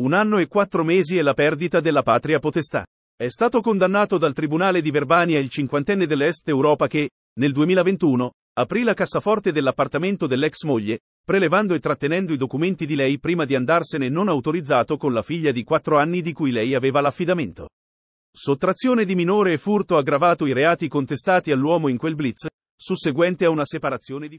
Un anno e quattro mesi e la perdita della patria potestà. È stato condannato dal Tribunale di Verbania il cinquantenne dell'Est Europa che, nel 2021, aprì la cassaforte dell'appartamento dell'ex moglie, prelevando e trattenendo i documenti di lei prima di andarsene non autorizzato con la figlia di quattro anni di cui lei aveva l'affidamento. Sottrazione di minore e furto aggravato i reati contestati all'uomo in quel blitz, susseguente a una separazione di